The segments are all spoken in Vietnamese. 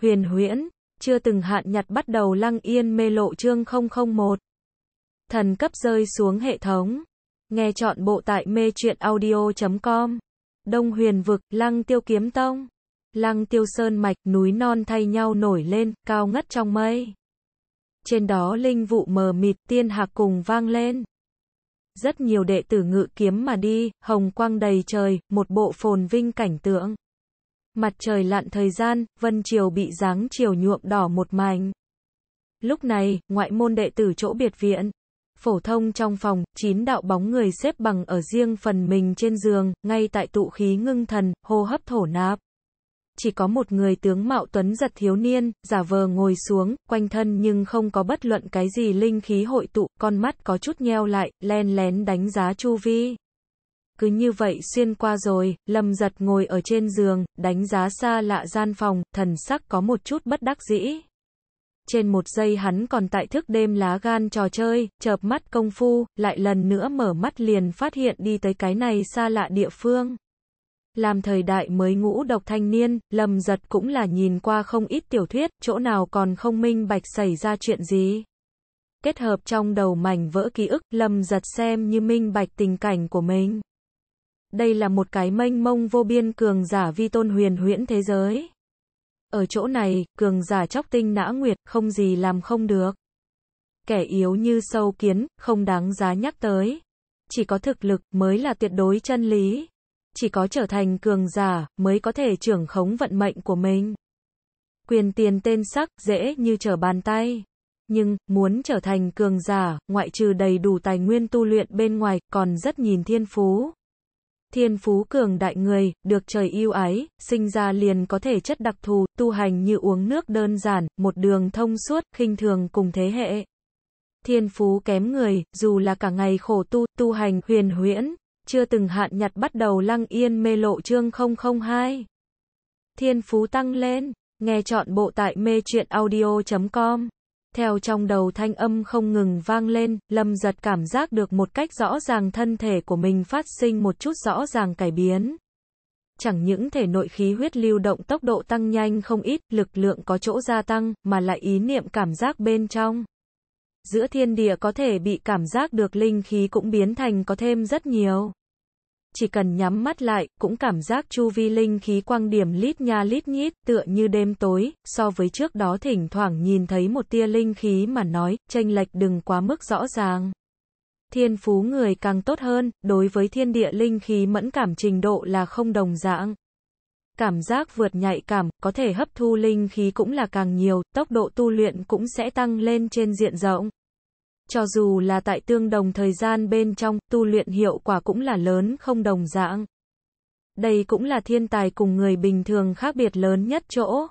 huyền huyễn, chưa từng hạn nhặt bắt đầu lăng yên mê lộ chương 001. Thần cấp rơi xuống hệ thống. Nghe chọn bộ tại mê truyện audio.com. Đông huyền vực, lăng tiêu kiếm tông. Lăng tiêu sơn mạch, núi non thay nhau nổi lên, cao ngất trong mây. Trên đó linh vụ mờ mịt tiên hạc cùng vang lên. Rất nhiều đệ tử ngự kiếm mà đi, hồng quang đầy trời, một bộ phồn vinh cảnh tượng. Mặt trời lặn thời gian, vân chiều bị dáng chiều nhuộm đỏ một mảnh. Lúc này, ngoại môn đệ tử chỗ biệt viện, phổ thông trong phòng, chín đạo bóng người xếp bằng ở riêng phần mình trên giường, ngay tại tụ khí ngưng thần, hô hấp thổ nạp. Chỉ có một người tướng mạo tuấn giật thiếu niên, giả vờ ngồi xuống, quanh thân nhưng không có bất luận cái gì linh khí hội tụ, con mắt có chút nheo lại, len lén đánh giá chu vi. Cứ như vậy xuyên qua rồi, Lâm giật ngồi ở trên giường, đánh giá xa lạ gian phòng, thần sắc có một chút bất đắc dĩ. Trên một giây hắn còn tại thức đêm lá gan trò chơi, chợp mắt công phu, lại lần nữa mở mắt liền phát hiện đi tới cái này xa lạ địa phương. Làm thời đại mới ngũ độc thanh niên, lầm giật cũng là nhìn qua không ít tiểu thuyết, chỗ nào còn không minh bạch xảy ra chuyện gì. Kết hợp trong đầu mảnh vỡ ký ức, lầm giật xem như minh bạch tình cảnh của mình. Đây là một cái mênh mông vô biên cường giả vi tôn huyền huyễn thế giới. Ở chỗ này, cường giả chóc tinh nã nguyệt, không gì làm không được. Kẻ yếu như sâu kiến, không đáng giá nhắc tới. Chỉ có thực lực mới là tuyệt đối chân lý. Chỉ có trở thành cường giả mới có thể trưởng khống vận mệnh của mình. Quyền tiền tên sắc dễ như trở bàn tay. Nhưng, muốn trở thành cường giả, ngoại trừ đầy đủ tài nguyên tu luyện bên ngoài, còn rất nhìn thiên phú thiên phú cường đại người, được trời yêu ái, sinh ra liền có thể chất đặc thù, tu hành như uống nước đơn giản, một đường thông suốt, khinh thường cùng thế hệ. Thiên phú kém người, dù là cả ngày khổ tu, tu hành huyền huyễn, chưa từng hạn nhặt bắt đầu lăng yên mê lộ chương 002. Thiên phú tăng lên, nghe chọn bộ tại mê audio.com theo trong đầu thanh âm không ngừng vang lên, Lâm giật cảm giác được một cách rõ ràng thân thể của mình phát sinh một chút rõ ràng cải biến. Chẳng những thể nội khí huyết lưu động tốc độ tăng nhanh không ít, lực lượng có chỗ gia tăng, mà lại ý niệm cảm giác bên trong. Giữa thiên địa có thể bị cảm giác được linh khí cũng biến thành có thêm rất nhiều chỉ cần nhắm mắt lại, cũng cảm giác chu vi linh khí quang điểm lít nha lít nhít, tựa như đêm tối, so với trước đó thỉnh thoảng nhìn thấy một tia linh khí mà nói, tranh lệch đừng quá mức rõ ràng. Thiên phú người càng tốt hơn, đối với thiên địa linh khí mẫn cảm trình độ là không đồng dạng. Cảm giác vượt nhạy cảm, có thể hấp thu linh khí cũng là càng nhiều, tốc độ tu luyện cũng sẽ tăng lên trên diện rộng. Cho dù là tại tương đồng thời gian bên trong, tu luyện hiệu quả cũng là lớn không đồng dạng. Đây cũng là thiên tài cùng người bình thường khác biệt lớn nhất chỗ.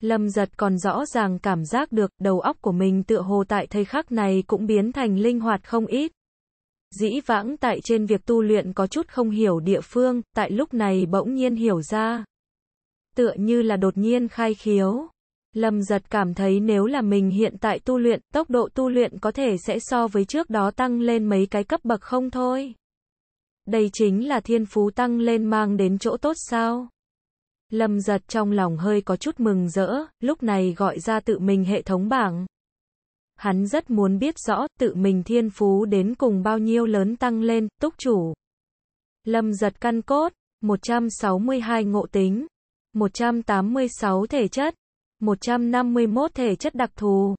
Lâm giật còn rõ ràng cảm giác được đầu óc của mình tựa hồ tại thời khắc này cũng biến thành linh hoạt không ít. Dĩ vãng tại trên việc tu luyện có chút không hiểu địa phương, tại lúc này bỗng nhiên hiểu ra. Tựa như là đột nhiên khai khiếu. Lâm giật cảm thấy nếu là mình hiện tại tu luyện, tốc độ tu luyện có thể sẽ so với trước đó tăng lên mấy cái cấp bậc không thôi. Đây chính là thiên phú tăng lên mang đến chỗ tốt sao? Lâm giật trong lòng hơi có chút mừng rỡ, lúc này gọi ra tự mình hệ thống bảng. Hắn rất muốn biết rõ tự mình thiên phú đến cùng bao nhiêu lớn tăng lên, túc chủ. Lâm giật căn cốt, 162 ngộ tính, 186 thể chất, 151 thể chất đặc thù.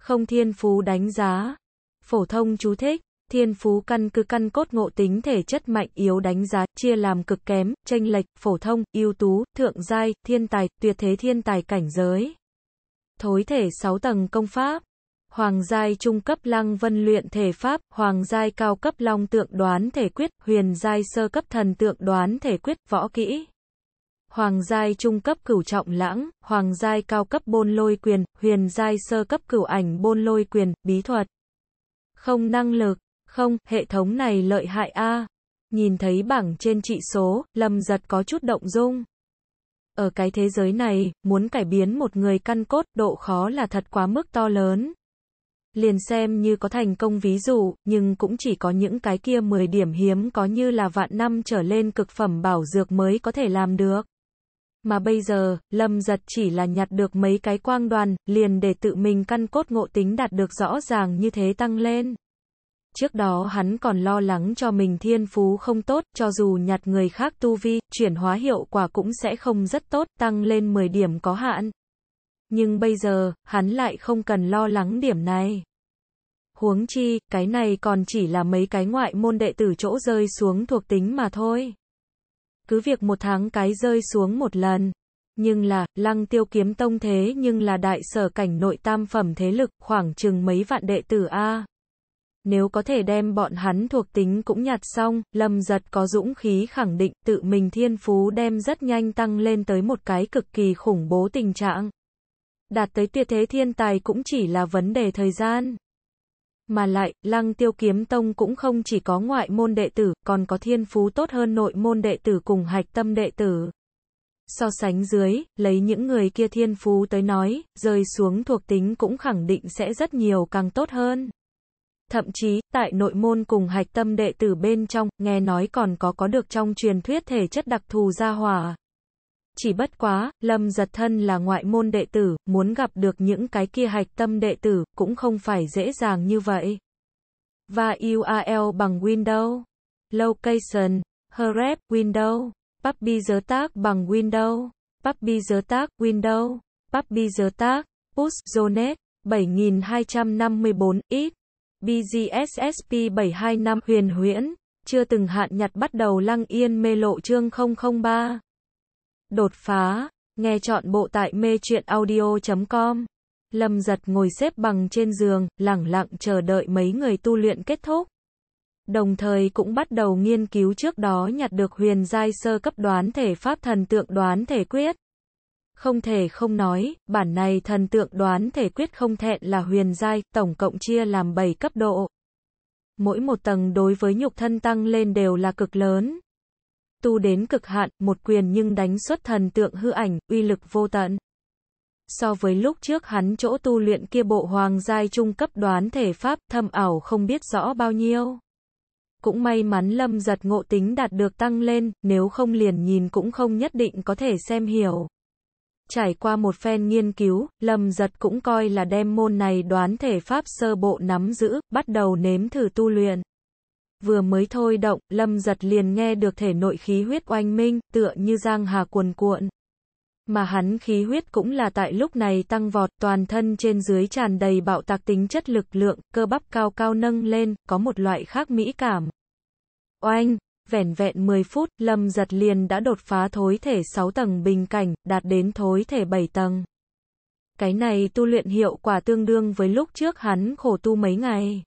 Không thiên phú đánh giá. Phổ thông chú thích. Thiên phú căn cứ căn cốt ngộ tính thể chất mạnh yếu đánh giá, chia làm cực kém, tranh lệch, phổ thông, ưu tú, thượng giai, thiên tài, tuyệt thế thiên tài cảnh giới. Thối thể 6 tầng công pháp. Hoàng giai trung cấp lăng vân luyện thể pháp, hoàng giai cao cấp long tượng đoán thể quyết, huyền giai sơ cấp thần tượng đoán thể quyết, võ kỹ hoàng giai trung cấp cửu trọng lãng, hoàng giai cao cấp bôn lôi quyền, huyền giai sơ cấp cửu ảnh bôn lôi quyền, bí thuật. Không năng lực, không, hệ thống này lợi hại a. Nhìn thấy bảng trên trị số, Lâm Giật có chút động dung. Ở cái thế giới này, muốn cải biến một người căn cốt, độ khó là thật quá mức to lớn. Liền xem như có thành công ví dụ, nhưng cũng chỉ có những cái kia 10 điểm hiếm có như là vạn năm trở lên cực phẩm bảo dược mới có thể làm được. Mà bây giờ, Lâm Giật chỉ là nhặt được mấy cái quang đoàn, liền để tự mình căn cốt ngộ tính đạt được rõ ràng như thế tăng lên. Trước đó hắn còn lo lắng cho mình thiên phú không tốt, cho dù nhặt người khác tu vi, chuyển hóa hiệu quả cũng sẽ không rất tốt, tăng lên 10 điểm có hạn. Nhưng bây giờ, hắn lại không cần lo lắng điểm này. Huống chi, cái này còn chỉ là mấy cái ngoại môn đệ tử chỗ rơi xuống thuộc tính mà thôi cứ việc một tháng cái rơi xuống một lần. Nhưng là, lăng tiêu kiếm tông thế nhưng là đại sở cảnh nội tam phẩm thế lực, khoảng chừng mấy vạn đệ tử A. Nếu có thể đem bọn hắn thuộc tính cũng nhặt xong, lâm giật có dũng khí khẳng định tự mình thiên phú đem rất nhanh tăng lên tới một cái cực kỳ khủng bố tình trạng. Đạt tới tuyệt thế thiên tài cũng chỉ là vấn đề thời gian. Mà lại, lăng tiêu kiếm tông cũng không chỉ có ngoại môn đệ tử, còn có thiên phú tốt hơn nội môn đệ tử cùng hạch tâm đệ tử. So sánh dưới, lấy những người kia thiên phú tới nói, rơi xuống thuộc tính cũng khẳng định sẽ rất nhiều càng tốt hơn. Thậm chí, tại nội môn cùng hạch tâm đệ tử bên trong, nghe nói còn có có được trong truyền thuyết thể chất đặc thù gia hỏa, chỉ bất quá, Lâm giật thân là ngoại môn đệ tử, muốn gặp được những cái kia hạch tâm đệ tử, cũng không phải dễ dàng như vậy. Và URL bằng Windows, Location, Href, Windows, Puppy giới tác bằng Windows, Puppy giới tác, Windows, Puppy giới tác, Push, Zonet, 7254, X, BGSSP 725, Huyền Huyễn, chưa từng hạn nhặt bắt đầu lăng yên mê lộ chương 003. Đột phá, nghe chọn bộ tại mê truyện audio.com. Lâm giật ngồi xếp bằng trên giường, lẳng lặng chờ đợi mấy người tu luyện kết thúc. Đồng thời cũng bắt đầu nghiên cứu trước đó nhặt được huyền giai sơ cấp đoán thể pháp thần tượng đoán thể quyết. Không thể không nói, bản này thần tượng đoán thể quyết không thẹn là huyền giai, tổng cộng chia làm 7 cấp độ. Mỗi một tầng đối với nhục thân tăng lên đều là cực lớn, tu đến cực hạn, một quyền nhưng đánh xuất thần tượng hư ảnh, uy lực vô tận. So với lúc trước hắn chỗ tu luyện kia bộ hoàng giai trung cấp đoán thể pháp, thâm ảo không biết rõ bao nhiêu. Cũng may mắn lâm giật ngộ tính đạt được tăng lên, nếu không liền nhìn cũng không nhất định có thể xem hiểu. Trải qua một phen nghiên cứu, lâm giật cũng coi là đem môn này đoán thể pháp sơ bộ nắm giữ, bắt đầu nếm thử tu luyện vừa mới thôi động, lâm giật liền nghe được thể nội khí huyết oanh minh, tựa như giang hà cuồn cuộn. Mà hắn khí huyết cũng là tại lúc này tăng vọt, toàn thân trên dưới tràn đầy bạo tạc tính chất lực lượng, cơ bắp cao cao nâng lên, có một loại khác mỹ cảm. Oanh, vẻn vẹn 10 phút, lâm giật liền đã đột phá thối thể 6 tầng bình cảnh, đạt đến thối thể 7 tầng. Cái này tu luyện hiệu quả tương đương với lúc trước hắn khổ tu mấy ngày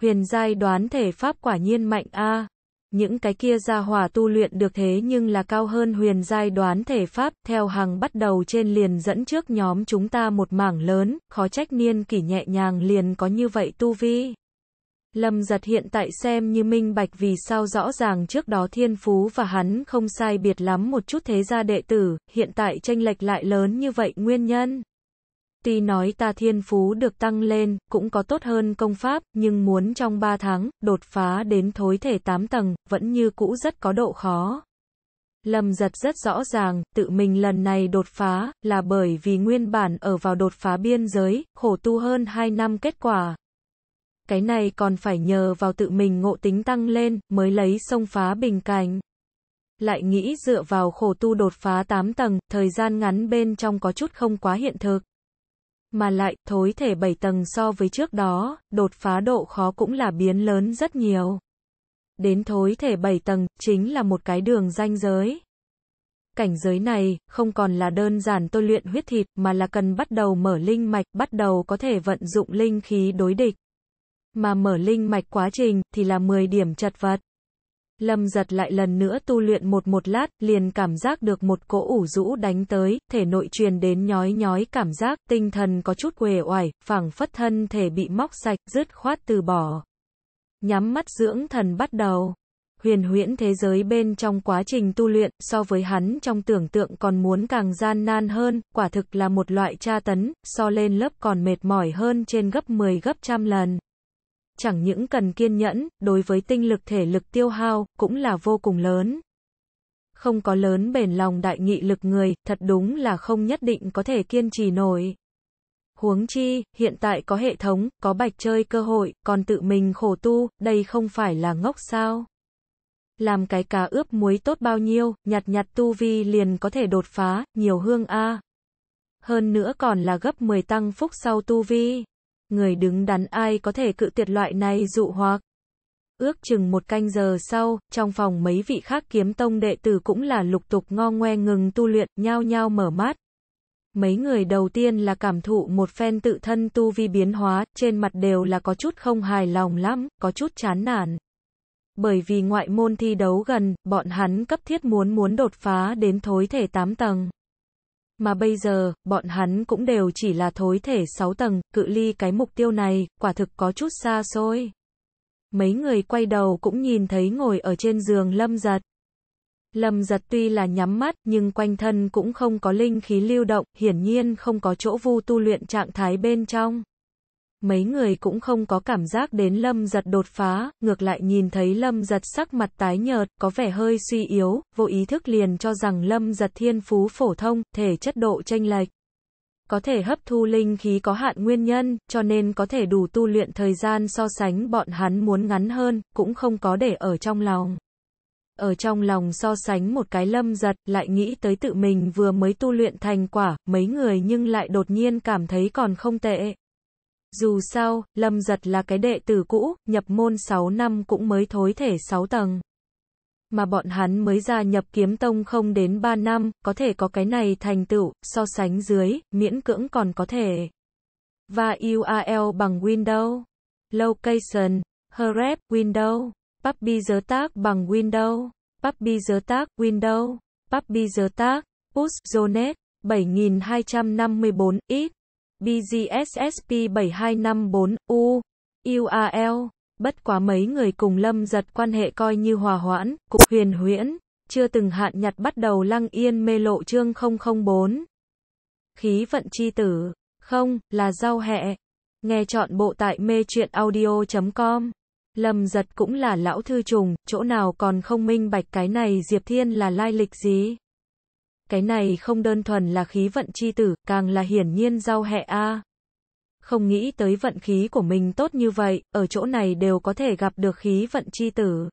huyền giai đoán thể pháp quả nhiên mạnh a. Những cái kia gia hỏa tu luyện được thế nhưng là cao hơn huyền giai đoán thể pháp, theo hàng bắt đầu trên liền dẫn trước nhóm chúng ta một mảng lớn, khó trách niên kỷ nhẹ nhàng liền có như vậy tu vi. Lâm giật hiện tại xem như minh bạch vì sao rõ ràng trước đó thiên phú và hắn không sai biệt lắm một chút thế gia đệ tử, hiện tại tranh lệch lại lớn như vậy nguyên nhân. Tuy nói ta thiên phú được tăng lên, cũng có tốt hơn công pháp, nhưng muốn trong 3 tháng, đột phá đến thối thể 8 tầng, vẫn như cũ rất có độ khó. Lâm giật rất rõ ràng, tự mình lần này đột phá, là bởi vì nguyên bản ở vào đột phá biên giới, khổ tu hơn 2 năm kết quả. Cái này còn phải nhờ vào tự mình ngộ tính tăng lên, mới lấy sông phá bình cảnh. Lại nghĩ dựa vào khổ tu đột phá 8 tầng, thời gian ngắn bên trong có chút không quá hiện thực. Mà lại, thối thể 7 tầng so với trước đó, đột phá độ khó cũng là biến lớn rất nhiều. Đến thối thể 7 tầng, chính là một cái đường ranh giới. Cảnh giới này, không còn là đơn giản tôi luyện huyết thịt, mà là cần bắt đầu mở linh mạch, bắt đầu có thể vận dụng linh khí đối địch. Mà mở linh mạch quá trình, thì là 10 điểm chật vật. Lâm giật lại lần nữa tu luyện một một lát, liền cảm giác được một cỗ ủ rũ đánh tới, thể nội truyền đến nhói nhói cảm giác, tinh thần có chút quề oải, phẳng phất thân thể bị móc sạch, rứt khoát từ bỏ. Nhắm mắt dưỡng thần bắt đầu. Huyền huyễn thế giới bên trong quá trình tu luyện, so với hắn trong tưởng tượng còn muốn càng gian nan hơn, quả thực là một loại tra tấn, so lên lớp còn mệt mỏi hơn trên gấp 10 gấp trăm lần chẳng những cần kiên nhẫn, đối với tinh lực thể lực tiêu hao, cũng là vô cùng lớn. Không có lớn bền lòng đại nghị lực người, thật đúng là không nhất định có thể kiên trì nổi. Huống chi, hiện tại có hệ thống, có bạch chơi cơ hội, còn tự mình khổ tu, đây không phải là ngốc sao. Làm cái cá ướp muối tốt bao nhiêu, nhặt nhặt tu vi liền có thể đột phá, nhiều hương a. Hơn nữa còn là gấp 10 tăng phúc sau tu vi. Người đứng đắn ai có thể cự tuyệt loại này dụ hoặc. Ước chừng một canh giờ sau, trong phòng mấy vị khác kiếm tông đệ tử cũng là lục tục ngo ngoe ngừng tu luyện, nhao nhao mở mắt Mấy người đầu tiên là cảm thụ một phen tự thân tu vi biến hóa, trên mặt đều là có chút không hài lòng lắm, có chút chán nản. Bởi vì ngoại môn thi đấu gần, bọn hắn cấp thiết muốn muốn đột phá đến thối thể 8 tầng. Mà bây giờ, bọn hắn cũng đều chỉ là thối thể 6 tầng, cự ly cái mục tiêu này, quả thực có chút xa xôi. Mấy người quay đầu cũng nhìn thấy ngồi ở trên giường lâm giật. Lâm giật tuy là nhắm mắt nhưng quanh thân cũng không có linh khí lưu động, hiển nhiên không có chỗ vu tu luyện trạng thái bên trong. Mấy người cũng không có cảm giác đến Lâm Giật đột phá, ngược lại nhìn thấy Lâm Giật sắc mặt tái nhợt, có vẻ hơi suy yếu, vô ý thức liền cho rằng Lâm Giật thiên phú phổ thông, thể chất độ chênh lệch. Có thể hấp thu linh khí có hạn nguyên nhân, cho nên có thể đủ tu luyện thời gian so sánh bọn hắn muốn ngắn hơn, cũng không có để ở trong lòng. Ở trong lòng so sánh một cái lâm giật, lại nghĩ tới tự mình vừa mới tu luyện thành quả, mấy người nhưng lại đột nhiên cảm thấy còn không tệ. Dù sao, Lâm Giật là cái đệ tử cũ, nhập môn 6 năm cũng mới thối thể 6 tầng. Mà bọn hắn mới ra nhập kiếm tông không đến 3 năm, có thể có cái này thành tựu, so sánh dưới, miễn cưỡng còn có thể. Và URL bằng Windows, Location, Href, Windows, Puppy giới tác bằng Windows, Puppy giới tác, Windows, Puppy giới tác, Push, Zonet, 7254, ít BGSSP 7254 U UAL. Bất quá mấy người cùng Lâm giật quan hệ coi như hòa hoãn, cục huyền huyễn, chưa từng hạn nhặt bắt đầu lăng yên mê lộ chương 004. Khí vận chi tử, không, là rau hẹ. Nghe chọn bộ tại mê truyện audio.com. Lâm giật cũng là lão thư trùng, chỗ nào còn không minh bạch cái này Diệp Thiên là lai lịch gì. Cái này không đơn thuần là khí vận chi tử, càng là hiển nhiên giao hệ a. Không nghĩ tới vận khí của mình tốt như vậy, ở chỗ này đều có thể gặp được khí vận chi tử.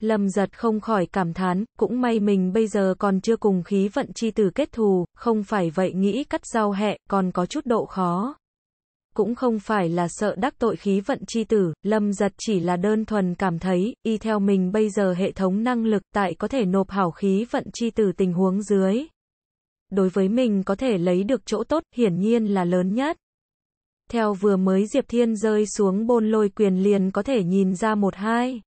Lâm giật không khỏi cảm thán, cũng may mình bây giờ còn chưa cùng khí vận chi tử kết thù, không phải vậy nghĩ cắt giao hẹ, còn có chút độ khó cũng không phải là sợ đắc tội khí vận chi tử, Lâm Giật chỉ là đơn thuần cảm thấy, y theo mình bây giờ hệ thống năng lực tại có thể nộp hảo khí vận chi tử tình huống dưới. Đối với mình có thể lấy được chỗ tốt, hiển nhiên là lớn nhất. Theo vừa mới Diệp Thiên rơi xuống bôn lôi quyền liền có thể nhìn ra một hai.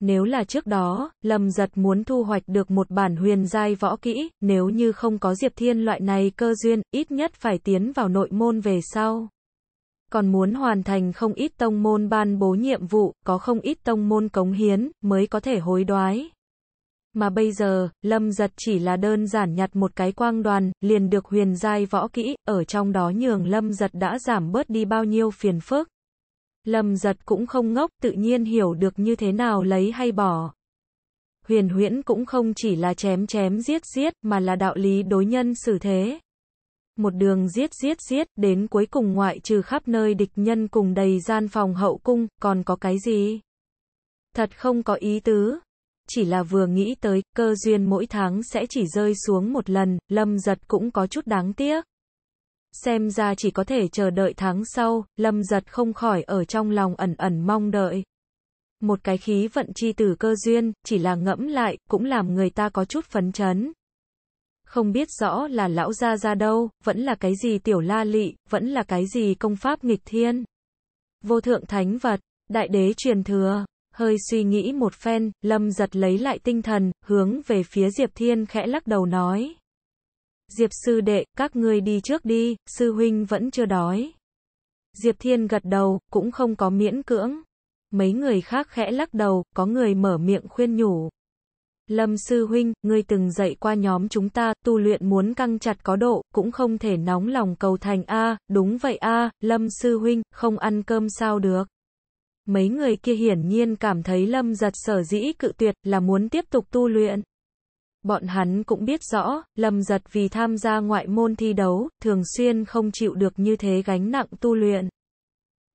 Nếu là trước đó, Lâm Giật muốn thu hoạch được một bản huyền giai võ kỹ, nếu như không có Diệp Thiên loại này cơ duyên, ít nhất phải tiến vào nội môn về sau còn muốn hoàn thành không ít tông môn ban bố nhiệm vụ, có không ít tông môn cống hiến, mới có thể hối đoái. Mà bây giờ, Lâm Giật chỉ là đơn giản nhặt một cái quang đoàn, liền được huyền giai võ kỹ, ở trong đó nhường Lâm Giật đã giảm bớt đi bao nhiêu phiền phức. Lâm Giật cũng không ngốc, tự nhiên hiểu được như thế nào lấy hay bỏ. Huyền huyễn cũng không chỉ là chém chém giết giết, mà là đạo lý đối nhân xử thế một đường giết giết giết, đến cuối cùng ngoại trừ khắp nơi địch nhân cùng đầy gian phòng hậu cung, còn có cái gì? Thật không có ý tứ. Chỉ là vừa nghĩ tới, cơ duyên mỗi tháng sẽ chỉ rơi xuống một lần, lâm giật cũng có chút đáng tiếc. Xem ra chỉ có thể chờ đợi tháng sau, lâm giật không khỏi ở trong lòng ẩn ẩn mong đợi. Một cái khí vận chi từ cơ duyên, chỉ là ngẫm lại, cũng làm người ta có chút phấn chấn không biết rõ là lão gia ra đâu, vẫn là cái gì tiểu la lị, vẫn là cái gì công pháp nghịch thiên. Vô thượng thánh vật, đại đế truyền thừa, hơi suy nghĩ một phen, lâm giật lấy lại tinh thần, hướng về phía Diệp Thiên khẽ lắc đầu nói. Diệp sư đệ, các ngươi đi trước đi, sư huynh vẫn chưa đói. Diệp Thiên gật đầu, cũng không có miễn cưỡng. Mấy người khác khẽ lắc đầu, có người mở miệng khuyên nhủ. Lâm Sư Huynh, ngươi từng dạy qua nhóm chúng ta, tu luyện muốn căng chặt có độ, cũng không thể nóng lòng cầu thành A, đúng vậy A, Lâm Sư Huynh, không ăn cơm sao được. Mấy người kia hiển nhiên cảm thấy Lâm giật sở dĩ cự tuyệt là muốn tiếp tục tu luyện. Bọn hắn cũng biết rõ, Lâm giật vì tham gia ngoại môn thi đấu, thường xuyên không chịu được như thế gánh nặng tu luyện.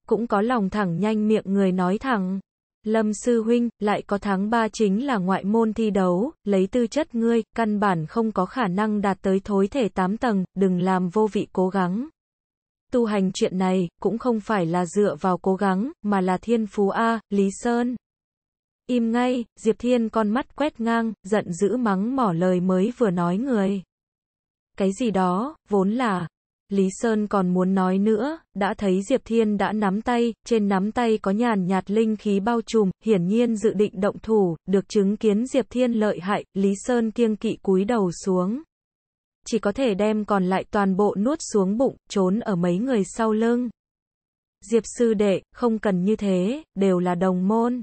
Cũng có lòng thẳng nhanh miệng người nói thẳng. Lâm Sư Huynh, lại có tháng 3 chính là ngoại môn thi đấu, lấy tư chất ngươi, căn bản không có khả năng đạt tới thối thể 8 tầng, đừng làm vô vị cố gắng. Tu hành chuyện này, cũng không phải là dựa vào cố gắng, mà là thiên phú A, Lý Sơn. Im ngay, Diệp Thiên con mắt quét ngang, giận dữ mắng mỏ lời mới vừa nói người. Cái gì đó, vốn là, Lý Sơn còn muốn nói nữa, đã thấy Diệp Thiên đã nắm tay, trên nắm tay có nhàn nhạt linh khí bao trùm, hiển nhiên dự định động thủ, được chứng kiến Diệp Thiên lợi hại, Lý Sơn kiêng kỵ cúi đầu xuống. Chỉ có thể đem còn lại toàn bộ nuốt xuống bụng, trốn ở mấy người sau lưng. Diệp sư đệ, không cần như thế, đều là đồng môn.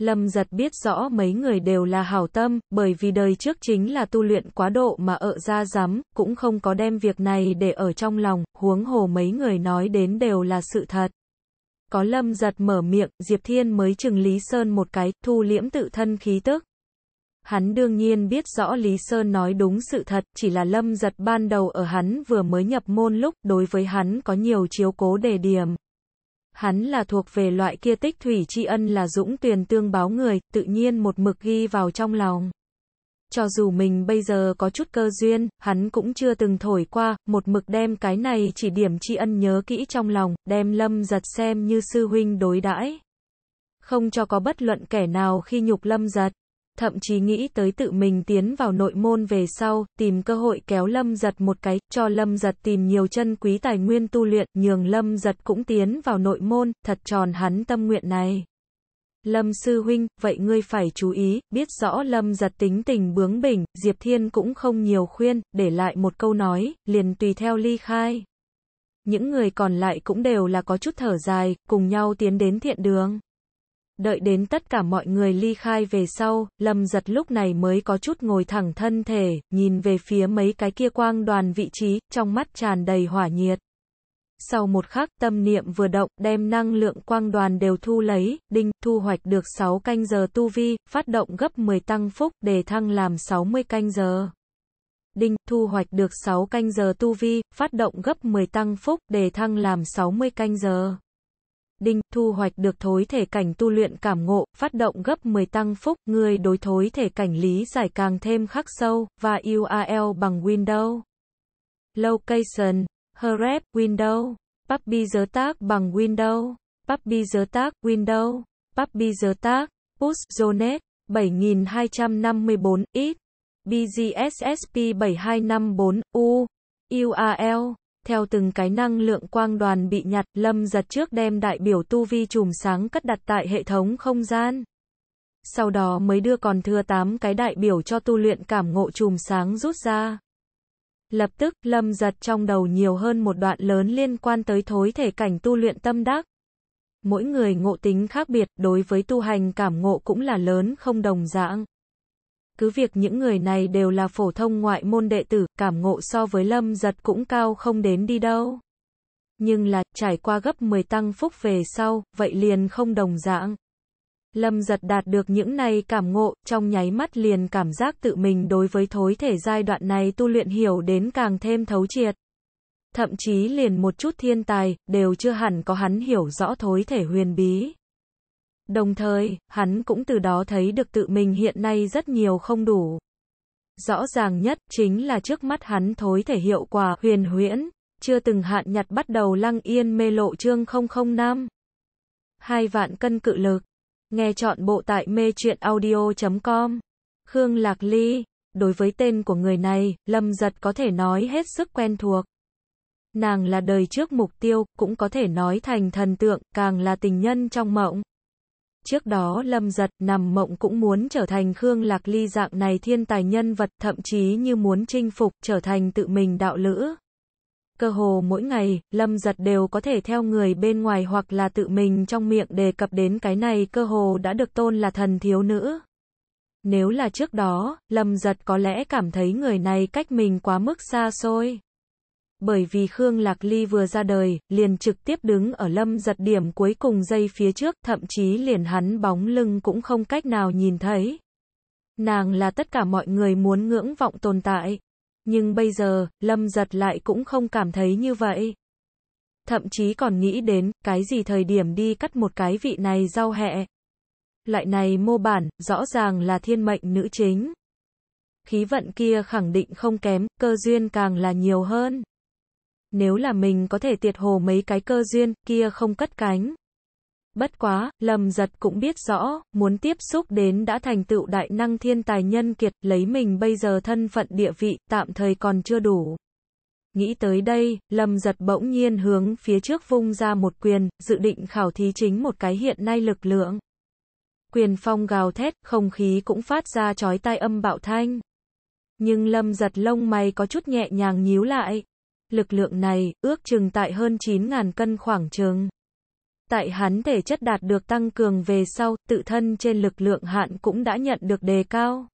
Lâm giật biết rõ mấy người đều là hảo tâm, bởi vì đời trước chính là tu luyện quá độ mà ở ra dám, cũng không có đem việc này để ở trong lòng, huống hồ mấy người nói đến đều là sự thật. Có lâm giật mở miệng, Diệp Thiên mới chừng Lý Sơn một cái, thu liễm tự thân khí tức. Hắn đương nhiên biết rõ Lý Sơn nói đúng sự thật, chỉ là lâm giật ban đầu ở hắn vừa mới nhập môn lúc, đối với hắn có nhiều chiếu cố đề điểm. Hắn là thuộc về loại kia tích thủy tri ân là dũng tuyền tương báo người, tự nhiên một mực ghi vào trong lòng. Cho dù mình bây giờ có chút cơ duyên, hắn cũng chưa từng thổi qua, một mực đem cái này chỉ điểm tri ân nhớ kỹ trong lòng, đem lâm giật xem như sư huynh đối đãi. Không cho có bất luận kẻ nào khi nhục lâm giật thậm chí nghĩ tới tự mình tiến vào nội môn về sau, tìm cơ hội kéo Lâm Giật một cái, cho Lâm Giật tìm nhiều chân quý tài nguyên tu luyện, nhường Lâm Giật cũng tiến vào nội môn, thật tròn hắn tâm nguyện này. Lâm sư huynh, vậy ngươi phải chú ý, biết rõ Lâm giật tính tình bướng bỉnh, Diệp Thiên cũng không nhiều khuyên, để lại một câu nói, liền tùy theo ly khai. Những người còn lại cũng đều là có chút thở dài, cùng nhau tiến đến thiện đường. Đợi đến tất cả mọi người ly khai về sau, lâm giật lúc này mới có chút ngồi thẳng thân thể, nhìn về phía mấy cái kia quang đoàn vị trí, trong mắt tràn đầy hỏa nhiệt. Sau một khắc tâm niệm vừa động, đem năng lượng quang đoàn đều thu lấy, đinh, thu hoạch được 6 canh giờ tu vi, phát động gấp 10 tăng phúc, để thăng làm 60 canh giờ. Đinh, thu hoạch được 6 canh giờ tu vi, phát động gấp 10 tăng phúc, để thăng làm 60 canh giờ đinh, thu hoạch được thối thể cảnh tu luyện cảm ngộ, phát động gấp 10 tăng phúc, người đối thối thể cảnh lý giải càng thêm khắc sâu, và URL bằng Windows. Location, Href, Windows, Puppy giới tác bằng Windows, Puppy giới tác, Windows, Puppy giới tác, Push, Zonet, 7254, X, BGSSP 7254, U, URL theo từng cái năng lượng quang đoàn bị nhặt, Lâm giật trước đem đại biểu tu vi chùm sáng cất đặt tại hệ thống không gian. Sau đó mới đưa còn thừa 8 cái đại biểu cho tu luyện cảm ngộ chùm sáng rút ra. Lập tức, Lâm giật trong đầu nhiều hơn một đoạn lớn liên quan tới thối thể cảnh tu luyện tâm đắc. Mỗi người ngộ tính khác biệt, đối với tu hành cảm ngộ cũng là lớn không đồng dạng cứ việc những người này đều là phổ thông ngoại môn đệ tử, cảm ngộ so với lâm giật cũng cao không đến đi đâu. Nhưng là, trải qua gấp 10 tăng phúc về sau, vậy liền không đồng dạng. Lâm giật đạt được những này cảm ngộ, trong nháy mắt liền cảm giác tự mình đối với thối thể giai đoạn này tu luyện hiểu đến càng thêm thấu triệt. Thậm chí liền một chút thiên tài, đều chưa hẳn có hắn hiểu rõ thối thể huyền bí. Đồng thời, hắn cũng từ đó thấy được tự mình hiện nay rất nhiều không đủ. Rõ ràng nhất chính là trước mắt hắn thối thể hiệu quả huyền huyễn, chưa từng hạn nhặt bắt đầu lăng yên mê lộ chương 005. Hai vạn cân cự lực. Nghe chọn bộ tại mê truyện audio.com. Khương Lạc Ly. Đối với tên của người này, Lâm Giật có thể nói hết sức quen thuộc. Nàng là đời trước mục tiêu, cũng có thể nói thành thần tượng, càng là tình nhân trong mộng. Trước đó Lâm Giật nằm mộng cũng muốn trở thành Khương Lạc Ly dạng này thiên tài nhân vật, thậm chí như muốn chinh phục, trở thành tự mình đạo lữ. Cơ hồ mỗi ngày, Lâm Giật đều có thể theo người bên ngoài hoặc là tự mình trong miệng đề cập đến cái này cơ hồ đã được tôn là thần thiếu nữ. Nếu là trước đó, Lâm Giật có lẽ cảm thấy người này cách mình quá mức xa xôi bởi vì Khương Lạc Ly vừa ra đời, liền trực tiếp đứng ở lâm giật điểm cuối cùng dây phía trước, thậm chí liền hắn bóng lưng cũng không cách nào nhìn thấy. Nàng là tất cả mọi người muốn ngưỡng vọng tồn tại. Nhưng bây giờ, lâm giật lại cũng không cảm thấy như vậy. Thậm chí còn nghĩ đến, cái gì thời điểm đi cắt một cái vị này giao hẹ. Loại này mô bản, rõ ràng là thiên mệnh nữ chính. Khí vận kia khẳng định không kém, cơ duyên càng là nhiều hơn nếu là mình có thể tiệt hồ mấy cái cơ duyên, kia không cất cánh. Bất quá, lầm giật cũng biết rõ, muốn tiếp xúc đến đã thành tựu đại năng thiên tài nhân kiệt, lấy mình bây giờ thân phận địa vị, tạm thời còn chưa đủ. Nghĩ tới đây, lầm giật bỗng nhiên hướng phía trước vung ra một quyền, dự định khảo thí chính một cái hiện nay lực lượng. Quyền phong gào thét, không khí cũng phát ra chói tai âm bạo thanh. Nhưng lâm giật lông mày có chút nhẹ nhàng nhíu lại, lực lượng này ước chừng tại hơn 9.000 cân khoảng chừng. Tại hắn thể chất đạt được tăng cường về sau, tự thân trên lực lượng hạn cũng đã nhận được đề cao.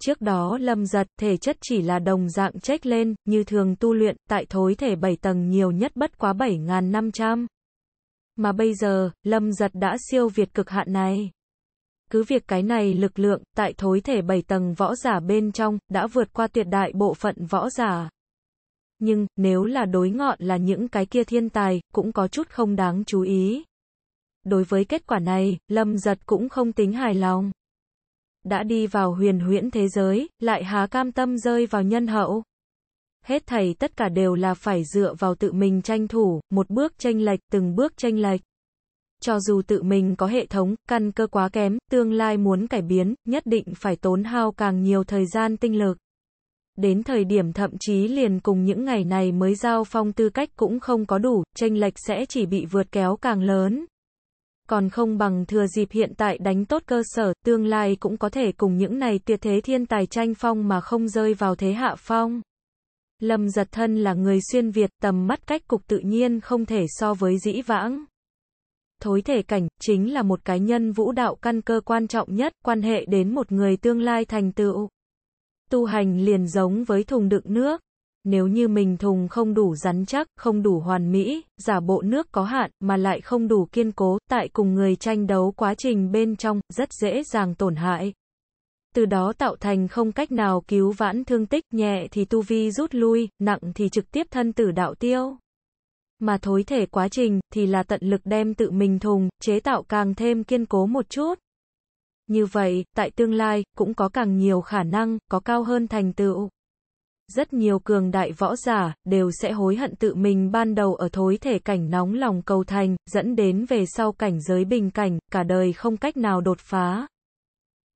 Trước đó lâm giật, thể chất chỉ là đồng dạng trách lên, như thường tu luyện, tại thối thể 7 tầng nhiều nhất bất quá 7.500. Mà bây giờ, lâm giật đã siêu việt cực hạn này. Cứ việc cái này lực lượng, tại thối thể 7 tầng võ giả bên trong, đã vượt qua tuyệt đại bộ phận võ giả nhưng nếu là đối ngọn là những cái kia thiên tài, cũng có chút không đáng chú ý. Đối với kết quả này, Lâm Giật cũng không tính hài lòng. Đã đi vào huyền huyễn thế giới, lại há cam tâm rơi vào nhân hậu. Hết thầy tất cả đều là phải dựa vào tự mình tranh thủ, một bước tranh lệch, từng bước tranh lệch. Cho dù tự mình có hệ thống, căn cơ quá kém, tương lai muốn cải biến, nhất định phải tốn hao càng nhiều thời gian tinh lực đến thời điểm thậm chí liền cùng những ngày này mới giao phong tư cách cũng không có đủ, tranh lệch sẽ chỉ bị vượt kéo càng lớn. Còn không bằng thừa dịp hiện tại đánh tốt cơ sở, tương lai cũng có thể cùng những này tuyệt thế thiên tài tranh phong mà không rơi vào thế hạ phong. Lâm giật thân là người xuyên Việt, tầm mắt cách cục tự nhiên không thể so với dĩ vãng. Thối thể cảnh, chính là một cái nhân vũ đạo căn cơ quan trọng nhất, quan hệ đến một người tương lai thành tựu. Tu hành liền giống với thùng đựng nước. Nếu như mình thùng không đủ rắn chắc, không đủ hoàn mỹ, giả bộ nước có hạn, mà lại không đủ kiên cố, tại cùng người tranh đấu quá trình bên trong, rất dễ dàng tổn hại. Từ đó tạo thành không cách nào cứu vãn thương tích, nhẹ thì tu vi rút lui, nặng thì trực tiếp thân tử đạo tiêu. Mà thối thể quá trình, thì là tận lực đem tự mình thùng, chế tạo càng thêm kiên cố một chút. Như vậy, tại tương lai, cũng có càng nhiều khả năng, có cao hơn thành tựu. Rất nhiều cường đại võ giả, đều sẽ hối hận tự mình ban đầu ở thối thể cảnh nóng lòng cầu thành, dẫn đến về sau cảnh giới bình cảnh, cả đời không cách nào đột phá.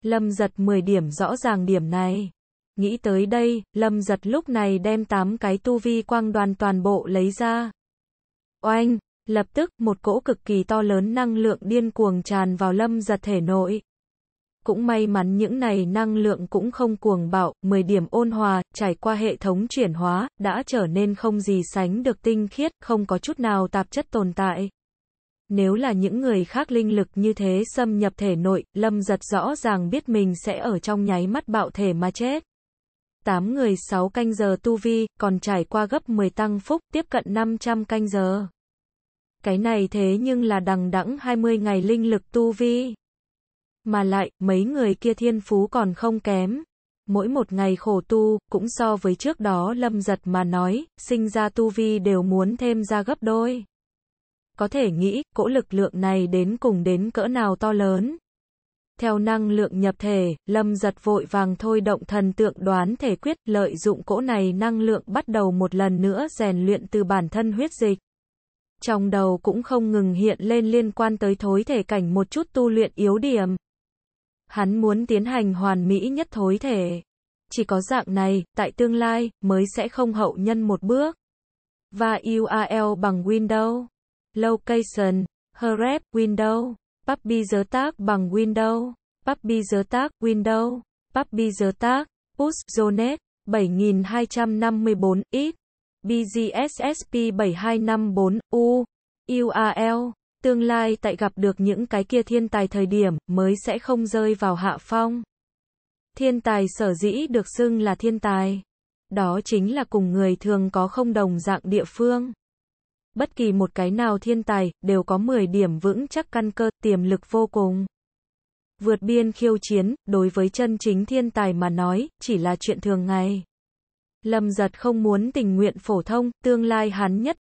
Lâm giật 10 điểm rõ ràng điểm này. Nghĩ tới đây, Lâm giật lúc này đem 8 cái tu vi quang đoàn toàn bộ lấy ra. Oanh, lập tức, một cỗ cực kỳ to lớn năng lượng điên cuồng tràn vào Lâm giật thể nội, cũng may mắn những này năng lượng cũng không cuồng bạo, 10 điểm ôn hòa, trải qua hệ thống chuyển hóa, đã trở nên không gì sánh được tinh khiết, không có chút nào tạp chất tồn tại. Nếu là những người khác linh lực như thế xâm nhập thể nội, lâm giật rõ ràng biết mình sẽ ở trong nháy mắt bạo thể mà chết. 8 người 6 canh giờ tu vi, còn trải qua gấp 10 tăng phúc, tiếp cận 500 canh giờ. Cái này thế nhưng là đằng đẵng 20 ngày linh lực tu vi. Mà lại, mấy người kia thiên phú còn không kém. Mỗi một ngày khổ tu, cũng so với trước đó lâm giật mà nói, sinh ra tu vi đều muốn thêm ra gấp đôi. Có thể nghĩ, cỗ lực lượng này đến cùng đến cỡ nào to lớn. Theo năng lượng nhập thể, lâm giật vội vàng thôi động thần tượng đoán thể quyết lợi dụng cỗ này năng lượng bắt đầu một lần nữa rèn luyện từ bản thân huyết dịch. Trong đầu cũng không ngừng hiện lên liên quan tới thối thể cảnh một chút tu luyện yếu điểm. Hắn muốn tiến hành hoàn mỹ nhất thối thể. Chỉ có dạng này, tại tương lai, mới sẽ không hậu nhân một bước. Và URL bằng Windows, Location, Href, Windows, Puppy giới tác bằng Windows, Puppy giới tác, Windows, Puppy giới tác, Push, Zonet, 7254, X, BGSSP 7254, U, URL tương lai tại gặp được những cái kia thiên tài thời điểm mới sẽ không rơi vào hạ phong. Thiên tài sở dĩ được xưng là thiên tài. Đó chính là cùng người thường có không đồng dạng địa phương. Bất kỳ một cái nào thiên tài đều có 10 điểm vững chắc căn cơ, tiềm lực vô cùng. Vượt biên khiêu chiến, đối với chân chính thiên tài mà nói, chỉ là chuyện thường ngày. Lâm giật không muốn tình nguyện phổ thông, tương lai hắn nhất